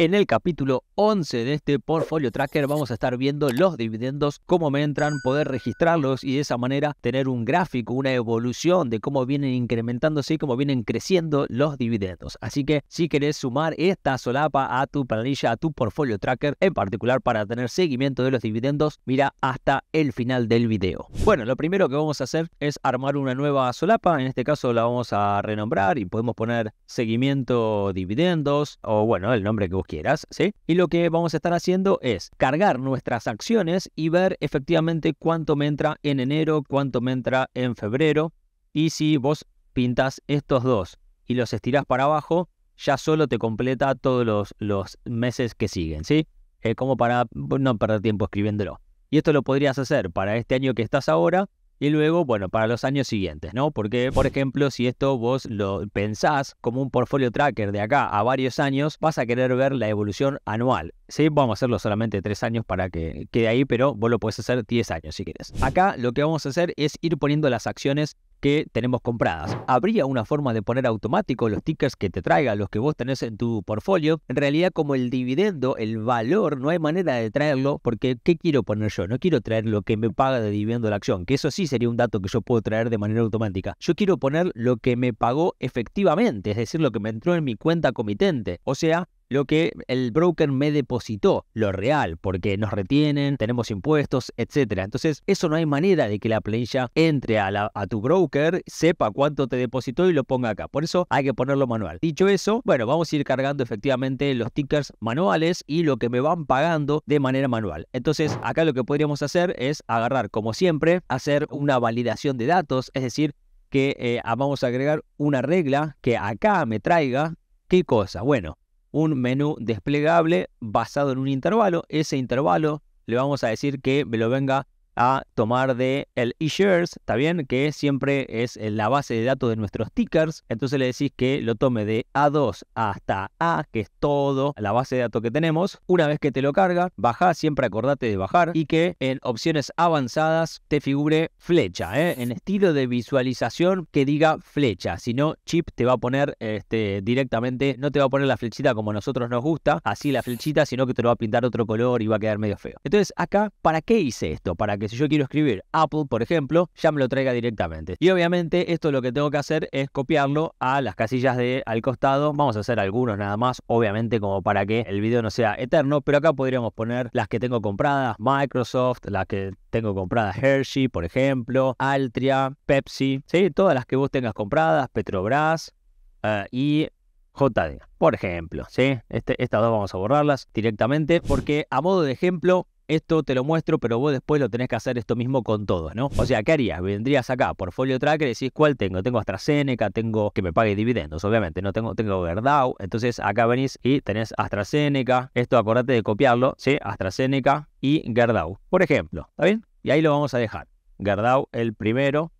En el capítulo 11 de este Portfolio Tracker vamos a estar viendo los dividendos, cómo me entran, poder registrarlos y de esa manera tener un gráfico, una evolución de cómo vienen incrementándose y cómo vienen creciendo los dividendos. Así que si querés sumar esta solapa a tu planilla, a tu Portfolio Tracker, en particular para tener seguimiento de los dividendos, mira hasta el final del video. Bueno, lo primero que vamos a hacer es armar una nueva solapa, en este caso la vamos a renombrar y podemos poner seguimiento dividendos o bueno, el nombre que quieras, ¿sí? Y lo que vamos a estar haciendo es cargar nuestras acciones y ver efectivamente cuánto me entra en enero, cuánto me entra en febrero. Y si vos pintas estos dos y los estirás para abajo, ya solo te completa todos los, meses que siguen, ¿sí? como para no perder tiempo escribiéndolo. Y esto lo podrías hacer para este año que estás ahora y luego, bueno, para los años siguientes, ¿no? Porque, por ejemplo, si esto vos lo pensás como un portfolio tracker de acá a varios años, vas a querer ver la evolución anual. Sí, vamos a hacerlo solamente tres años para que quede ahí, pero vos lo puedes hacer 10 años si quieres. Acá lo que vamos a hacer es ir poniendo las acciones que tenemos compradas. ¿Habría una forma de poner automático los tickets que te traiga, los que vos tenés en tu portfolio? En realidad, como el dividendo, el valor, no hay manera de traerlo, porque ¿qué quiero poner yo? No quiero traer lo que me paga de dividendo la acción, que eso sí sería un dato que yo puedo traer de manera automática. Yo quiero poner lo que me pagó efectivamente, es decir, lo que me entró en mi cuenta comitente, o sea, lo que el broker me depositó, lo real, porque nos retienen, tenemos impuestos, etc. Entonces, eso no hay manera de que la planilla entre a, la, a tu broker, sepa cuánto te depositó y lo ponga acá. Por eso hay que ponerlo manual. Dicho eso, bueno, vamos a ir cargando efectivamente los tickers manuales y lo que me van pagando de manera manual. Entonces, acá lo que podríamos hacer es agarrar, como siempre, hacer una validación de datos, es decir, que eh, ah, vamos a agregar una regla que acá me traiga qué cosa. Bueno, un menú desplegable basado en un intervalo. Ese intervalo le vamos a decir que me lo venga a tomar de el eShares, ¿está bien? Que siempre es eh, la base de datos de nuestros tickers. Entonces le decís que lo tome de A2 hasta A, que es todo la base de datos que tenemos. Una vez que te lo carga, baja, siempre acordate de bajar y que en opciones avanzadas te figure flecha, ¿eh? en estilo de visualización que diga flecha. Si no, Chip te va a poner este, directamente, no te va a poner la flechita como a nosotros nos gusta, así la flechita, sino que te lo va a pintar otro color y va a quedar medio feo. Entonces acá, ¿para qué hice esto? Para que si yo quiero escribir Apple, por ejemplo, ya me lo traiga directamente. Y obviamente esto lo que tengo que hacer es copiarlo a las casillas de al costado. Vamos a hacer algunos nada más, obviamente como para que el video no sea eterno, pero acá podríamos poner las que tengo compradas, Microsoft, las que tengo compradas Hershey, por ejemplo, Altria, Pepsi, ¿sí? todas las que vos tengas compradas, Petrobras eh, y JD, por ejemplo. ¿sí? Este, estas dos vamos a borrarlas directamente porque a modo de ejemplo esto te lo muestro, pero vos después lo tenés que hacer esto mismo con todos, ¿no? O sea, ¿qué harías? Vendrías acá, folio tracker, y decís, ¿cuál tengo? Tengo AstraZeneca, tengo que me pague dividendos, obviamente, no tengo, tengo Gerdau. Entonces acá venís y tenés AstraZeneca, esto acordate de copiarlo, ¿sí? AstraZeneca y Gerdau, por ejemplo, ¿está bien? Y ahí lo vamos a dejar. Gerdau el primero,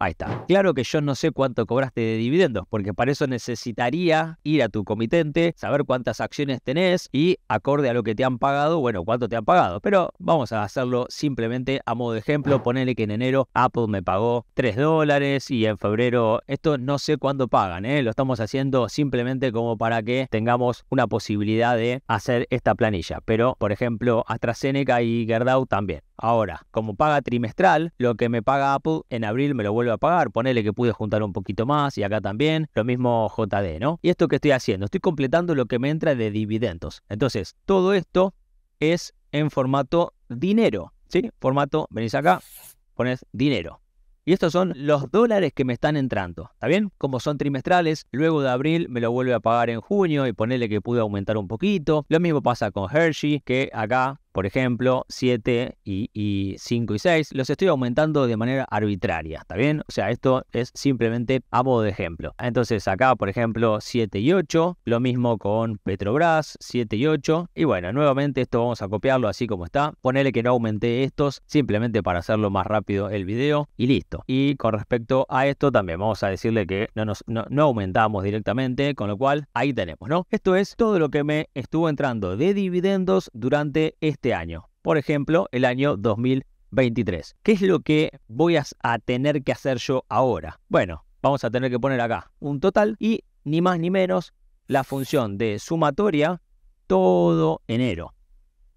Ahí está. Claro que yo no sé cuánto cobraste de dividendos, porque para eso necesitaría ir a tu comitente, saber cuántas acciones tenés y acorde a lo que te han pagado, bueno, cuánto te han pagado. Pero vamos a hacerlo simplemente a modo de ejemplo. Ponele que en enero Apple me pagó 3 dólares y en febrero, esto no sé cuándo pagan, ¿eh? lo estamos haciendo simplemente como para que tengamos una posibilidad de hacer esta planilla. Pero, por ejemplo, AstraZeneca y Gerdau también. Ahora, como paga trimestral, lo que me paga Apple en abril me lo vuelve a pagar. Ponele que pude juntar un poquito más y acá también. Lo mismo JD, ¿no? ¿Y esto que estoy haciendo? Estoy completando lo que me entra de dividendos. Entonces, todo esto es en formato dinero. ¿Sí? Formato, venís acá, pones dinero. Y estos son los dólares que me están entrando. ¿Está bien? Como son trimestrales, luego de abril me lo vuelve a pagar en junio y ponerle que pude aumentar un poquito. Lo mismo pasa con Hershey, que acá por ejemplo, 7 y, 5 y 6 los estoy aumentando de manera arbitraria, ¿está bien? O sea, esto es simplemente a modo de ejemplo. Entonces acá, por ejemplo, 7 y 8, lo mismo con Petrobras, 7 y 8. Y bueno, nuevamente esto vamos a copiarlo así como está. ponerle que no aumenté estos, simplemente para hacerlo más rápido el video y listo. Y con respecto a esto también vamos a decirle que no, nos, no aumentamos directamente, con lo cual ahí tenemos, ¿no? Esto es todo lo que me estuvo entrando de dividendos durante este este año. Por ejemplo, el año 2023. ¿Qué es lo que voy a, a tener que hacer yo ahora? Bueno, vamos a tener que poner acá un total y ni más ni menos la función de sumatoria todo enero.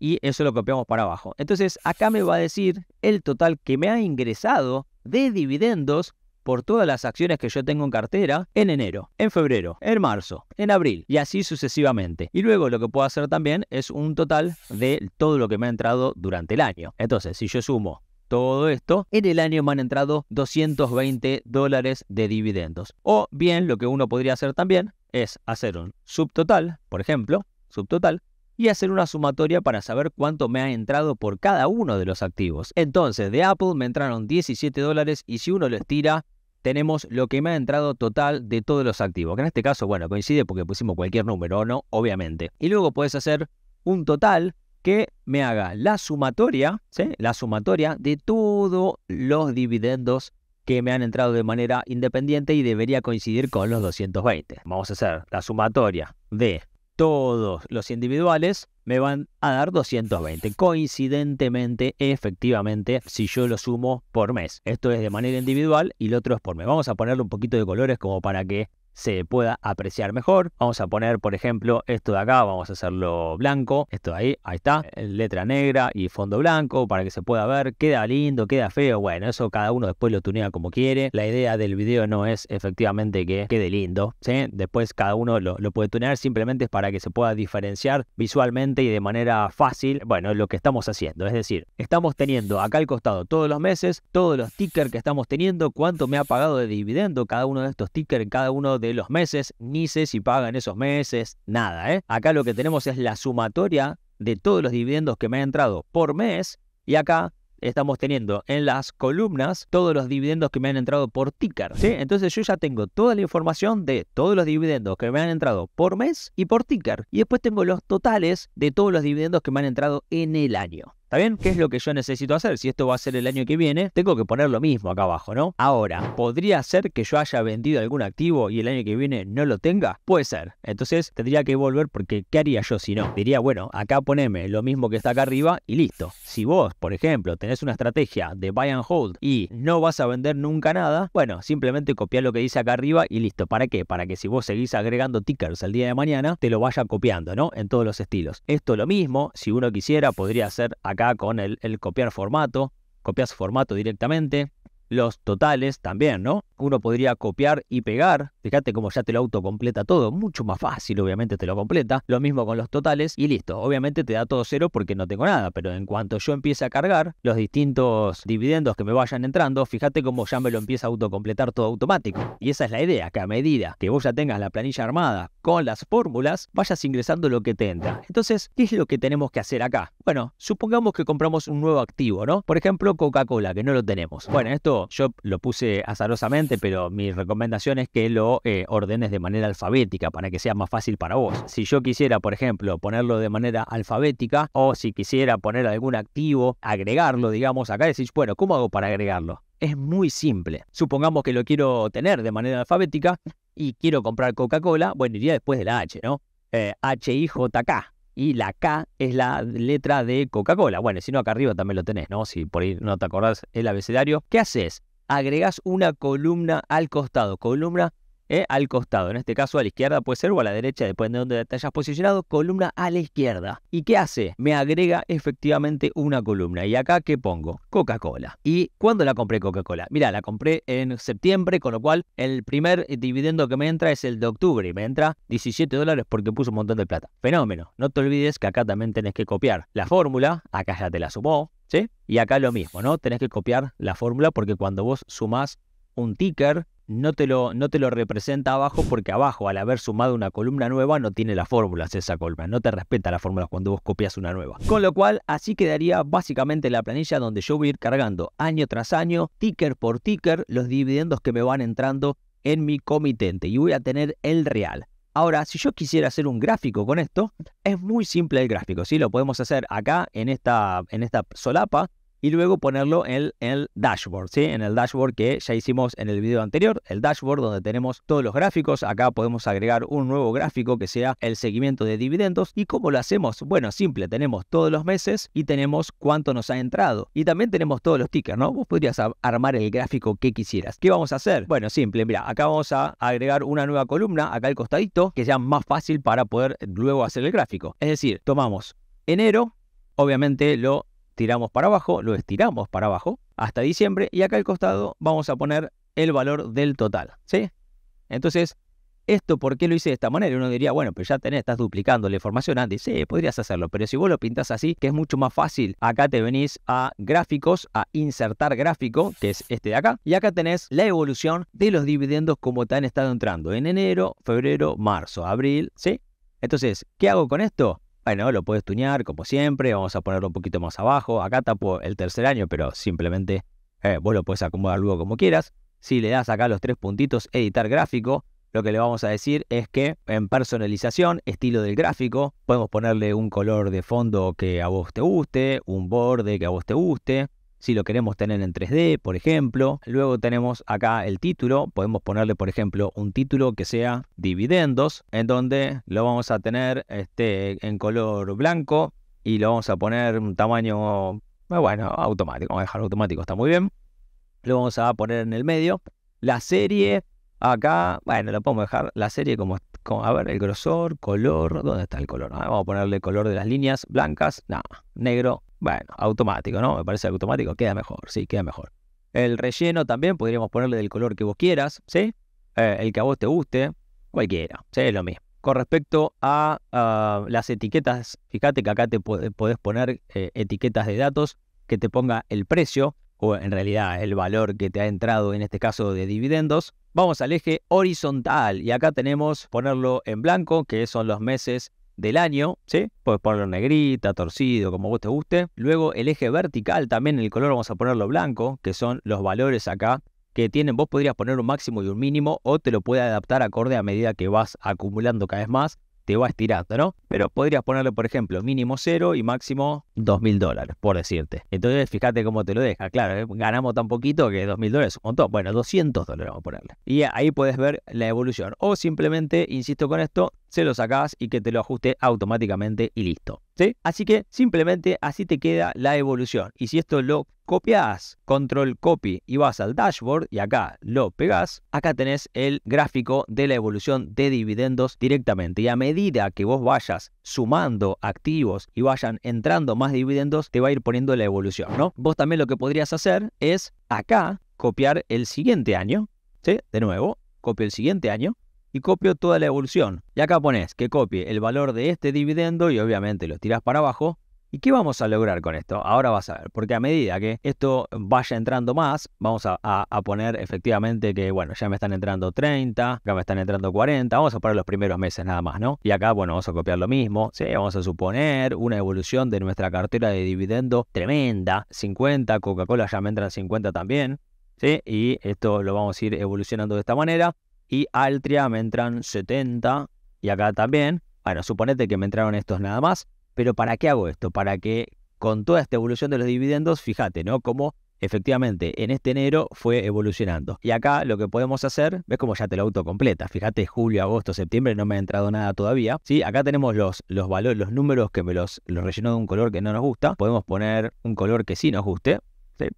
Y eso lo copiamos para abajo. Entonces acá me va a decir el total que me ha ingresado de dividendos por todas las acciones que yo tengo en cartera en enero, en febrero, en marzo, en abril y así sucesivamente. Y luego lo que puedo hacer también es un total de todo lo que me ha entrado durante el año. Entonces, si yo sumo todo esto, en el año me han entrado 220 dólares de dividendos. O bien lo que uno podría hacer también es hacer un subtotal, por ejemplo, subtotal, y hacer una sumatoria para saber cuánto me ha entrado por cada uno de los activos. Entonces, de Apple me entraron 17 dólares y si uno lo estira tenemos lo que me ha entrado total de todos los activos, que en este caso, bueno, coincide porque pusimos cualquier número o no, obviamente. Y luego puedes hacer un total que me haga la sumatoria, ¿sí? la sumatoria de todos los dividendos que me han entrado de manera independiente y debería coincidir con los 220. Vamos a hacer la sumatoria de todos los individuales me van a dar 220. Coincidentemente, efectivamente, si yo lo sumo por mes. Esto es de manera individual y lo otro es por mes. Vamos a ponerle un poquito de colores como para que se pueda apreciar mejor. Vamos a poner, por ejemplo, esto de acá, vamos a hacerlo blanco. Esto de ahí, ahí está, eh, letra negra y fondo blanco para que se pueda ver. Queda lindo, queda feo. Bueno, eso cada uno después lo tunea como quiere. La idea del video no es efectivamente que quede lindo. ¿sí? Después cada uno lo, puede tunear, simplemente es para que se pueda diferenciar visualmente y de manera fácil, bueno, lo que estamos haciendo. Es decir, estamos teniendo acá al costado todos los meses, todos los tickers que estamos teniendo, cuánto me ha pagado de dividendo cada uno de estos tickers, cada uno de los meses, ni sé si pagan esos meses, nada. ¿eh? Acá lo que tenemos es la sumatoria de todos los dividendos que me han entrado por mes y acá estamos teniendo en las columnas todos los dividendos que me han entrado por ticker. ¿sí? Entonces yo ya tengo toda la información de todos los dividendos que me han entrado por mes y por ticker. Y después tengo los totales de todos los dividendos que me han entrado en el año bien? ¿Qué es lo que yo necesito hacer? Si esto va a ser el año que viene, tengo que poner lo mismo acá abajo, ¿no? Ahora, ¿podría ser que yo haya vendido algún activo y el año que viene no lo tenga? Puede ser. Entonces tendría que volver porque ¿qué haría yo si no? Diría, bueno, acá poneme lo mismo que está acá arriba y listo. Si vos, por ejemplo, tenés una estrategia de buy and hold y no vas a vender nunca nada, bueno, simplemente copiar lo que dice acá arriba y listo. ¿Para qué? Para que si vos seguís agregando tickers al día de mañana, te lo vaya copiando, ¿no? En todos los estilos. Esto lo mismo, si uno quisiera, podría hacer acá con el, el copiar formato, copias formato directamente, los totales también, ¿no? uno podría copiar y pegar. Fíjate cómo ya te lo autocompleta todo. Mucho más fácil, obviamente, te lo completa. Lo mismo con los totales y listo. Obviamente te da todo cero porque no tengo nada. Pero en cuanto yo empiece a cargar los distintos dividendos que me vayan entrando, fíjate cómo ya me lo empieza a autocompletar todo automático. Y esa es la idea, que a medida que vos ya tengas la planilla armada con las fórmulas, vayas ingresando lo que te entra. Entonces, ¿qué es lo que tenemos que hacer acá? Bueno, supongamos que compramos un nuevo activo, ¿no? Por ejemplo, Coca-Cola, que no lo tenemos. Bueno, esto yo lo puse azarosamente pero mi recomendación es que lo eh, ordenes de manera alfabética para que sea más fácil para vos. Si yo quisiera, por ejemplo, ponerlo de manera alfabética o si quisiera poner algún activo, agregarlo, digamos, acá decís, bueno, ¿cómo hago para agregarlo? Es muy simple. Supongamos que lo quiero tener de manera alfabética y quiero comprar Coca-Cola, bueno, iría después de la H, ¿no? H-I-J-K, eh, y la K es la letra de Coca-Cola. Bueno, si no, acá arriba también lo tenés, ¿no? Si por ahí no te acordás el abecedario, ¿qué haces? agregas una columna al costado, columna eh, al costado, en este caso a la izquierda puede ser o a la derecha, depende de dónde te hayas posicionado, columna a la izquierda. ¿Y qué hace? Me agrega efectivamente una columna. ¿Y acá qué pongo? Coca-Cola. ¿Y cuándo la compré Coca-Cola? Mira, la compré en septiembre, con lo cual el primer dividendo que me entra es el de octubre y me entra 17 dólares porque puso un montón de plata. Fenómeno. No te olvides que acá también tenés que copiar la fórmula, acá ya te la sumó, y acá lo mismo, ¿no? Tenés que copiar la fórmula porque cuando vos sumás un ticker, no te, lo, no te lo representa abajo porque abajo, al haber sumado una columna nueva, no tiene fórmula fórmulas esa columna, no te respeta la fórmula cuando vos copias una nueva. Con lo cual, así quedaría básicamente la planilla donde yo voy a ir cargando año tras año, ticker por ticker, los dividendos que me van entrando en mi comitente y voy a tener el real. Ahora, si yo quisiera hacer un gráfico con esto, es muy simple el gráfico, ¿sí? Lo podemos hacer acá en esta, en esta solapa, y luego ponerlo en el dashboard, ¿sí? En el dashboard que ya hicimos en el video anterior, el dashboard donde tenemos todos los gráficos, acá podemos agregar un nuevo gráfico que sea el seguimiento de dividendos y cómo lo hacemos, bueno, simple, tenemos todos los meses y tenemos cuánto nos ha entrado y también tenemos todos los tickers, ¿no? Vos podrías armar el gráfico que quisieras. ¿Qué vamos a hacer? Bueno, simple, mira, acá vamos a agregar una nueva columna acá al costadito que sea más fácil para poder luego hacer el gráfico. Es decir, tomamos enero, obviamente lo tiramos para abajo, lo estiramos para abajo hasta diciembre y acá al costado vamos a poner el valor del total, ¿sí? Entonces, esto, ¿por qué lo hice de esta manera? Uno diría, bueno, pero ya tenés, estás duplicando la información antes. Sí, podrías hacerlo, pero si vos lo pintas así, que es mucho más fácil, acá te venís a gráficos, a insertar gráfico, que es este de acá, y acá tenés la evolución de los dividendos como te han estado entrando en enero, febrero, marzo, abril, ¿sí? Entonces, ¿qué hago con esto? Bueno, lo puedes tuñar como siempre, vamos a ponerlo un poquito más abajo. Acá tapo el tercer año, pero simplemente eh, vos lo puedes acomodar luego como quieras. Si le das acá los tres puntitos, editar gráfico, lo que le vamos a decir es que en personalización, estilo del gráfico, podemos ponerle un color de fondo que a vos te guste, un borde que a vos te guste, si lo queremos tener en 3D, por ejemplo. Luego tenemos acá el título, podemos ponerle, por ejemplo, un título que sea dividendos, en donde lo vamos a tener este, en color blanco y lo vamos a poner un tamaño, eh, bueno, automático, vamos a dejarlo automático, está muy bien. Lo vamos a poner en el medio. La serie, acá, bueno, lo podemos dejar la serie como está a ver, el grosor, color, ¿dónde está el color? Ah, vamos a ponerle color de las líneas blancas, nada, negro, bueno, automático, ¿no? Me parece automático, queda mejor, sí, queda mejor. El relleno también podríamos ponerle del color que vos quieras, ¿sí? Eh, el que a vos te guste, cualquiera, ¿sí? Es lo mismo. Con respecto a, ah, las etiquetas, fíjate que acá te podés poner eh, etiquetas de datos que te ponga el precio, o en realidad el valor que te ha entrado, en este caso de dividendos, Vamos al eje horizontal y acá tenemos ponerlo en blanco, que son los meses del año, ¿sí? Puedes ponerlo negrita, torcido, como vos te guste. Luego el eje vertical, también el color vamos a ponerlo blanco, que son los valores acá que tienen. Vos podrías poner un máximo y un mínimo o te lo puede adaptar acorde a medida que vas acumulando cada vez más te va estirando, ¿no? Pero podrías ponerle, por ejemplo, mínimo cero y máximo mil dólares, por decirte. Entonces, fíjate cómo te lo deja. Claro, eh, ganamos tan poquito que mil dólares es un montón. Bueno, 200 dólares vamos a ponerle. Y ahí puedes ver la evolución. O simplemente, insisto con esto, se lo sacás y que te lo ajuste automáticamente y listo. ¿sí? Así que simplemente así te queda la evolución. Y si esto lo copias, control copy y vas al dashboard y acá lo pegas, acá tenés el gráfico de la evolución de dividendos directamente. Y a medida que vos vayas sumando activos y vayan entrando más dividendos, te va a ir poniendo la evolución, ¿no? Vos también lo que podrías hacer es acá copiar el siguiente año, ¿sí? De nuevo, copio el siguiente año y copio toda la evolución. Y acá pones que copie el valor de este dividendo y obviamente lo tiras para abajo. ¿Y qué vamos a lograr con esto? Ahora vas a ver, porque a medida que esto vaya entrando más, vamos a, poner efectivamente que, bueno, ya me están entrando 30, acá me están entrando 40, vamos a poner los primeros meses nada más, ¿no? Y acá, bueno, vamos a copiar lo mismo, ¿sí? Vamos a suponer una evolución de nuestra cartera de dividendo tremenda, 50, Coca-Cola ya me entran 50 también, ¿sí? Y esto lo vamos a ir evolucionando de esta manera y Altria me entran 70 y acá también. Bueno, suponete que me entraron estos nada más, pero ¿para qué hago esto? Para que con toda esta evolución de los dividendos, fíjate, ¿no? Como efectivamente en este enero fue evolucionando. Y acá lo que podemos hacer, ves como ya te lo autocompleta. Fíjate, julio, agosto, septiembre no me ha entrado nada todavía. Sí, acá tenemos los, los valores, los números que me los, los rellenó de un color que no nos gusta. Podemos poner un color que sí nos guste.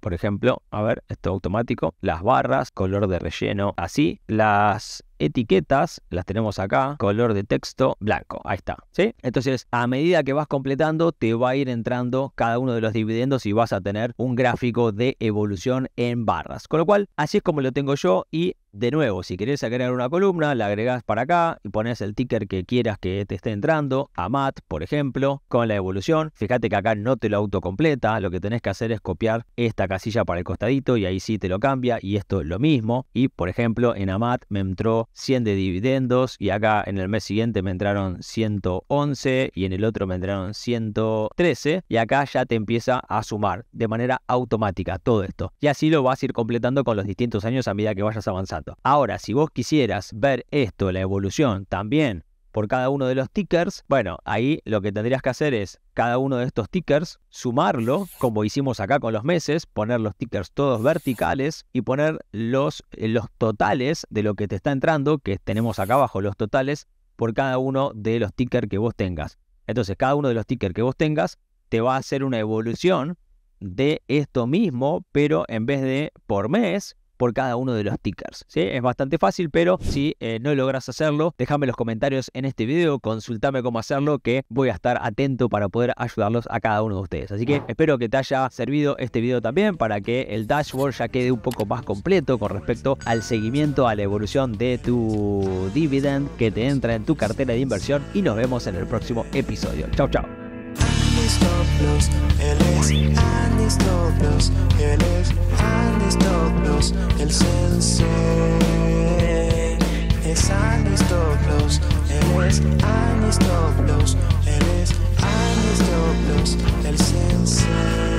Por ejemplo, a ver, esto automático, las barras, color de relleno, así, las etiquetas, las tenemos acá, color de texto blanco, ahí está, ¿sí? Entonces, a medida que vas completando, te va a ir entrando cada uno de los dividendos y vas a tener un gráfico de evolución en barras. Con lo cual, así es como lo tengo yo y de nuevo, si querés agregar una columna, la agregás para acá y pones el ticker que quieras que te esté entrando, AMAT, por ejemplo, con la evolución. Fíjate que acá no te lo autocompleta, lo que tenés que hacer es copiar esta casilla para el costadito y ahí sí te lo cambia y esto es lo mismo. Y por ejemplo, en AMAT me entró 100 de dividendos y acá en el mes siguiente me entraron 111 y en el otro me entraron 113 y acá ya te empieza a sumar de manera automática todo esto. Y así lo vas a ir completando con los distintos años a medida que vayas avanzando. Ahora, si vos quisieras ver esto, la evolución también por cada uno de los tickers, bueno, ahí lo que tendrías que hacer es cada uno de estos tickers, sumarlo, como hicimos acá con los meses, poner los tickers todos verticales y poner los, eh, los totales de lo que te está entrando, que tenemos acá abajo los totales, por cada uno de los tickers que vos tengas. Entonces, cada uno de los tickers que vos tengas te va a hacer una evolución de esto mismo, pero en vez de por mes, por cada uno de los tickers. ¿sí? Es bastante fácil, pero si eh, no logras hacerlo, déjame los comentarios en este video, consultame cómo hacerlo, que voy a estar atento para poder ayudarlos a cada uno de ustedes. Así que espero que te haya servido este video también para que el dashboard ya quede un poco más completo con respecto al seguimiento, a la evolución de tu dividend que te entra en tu cartera de inversión y nos vemos en el próximo episodio. Chao, chao and él es Anistoplos, él es Andy el sensei es Andy él es Anistoplos, él es Andy el sensei.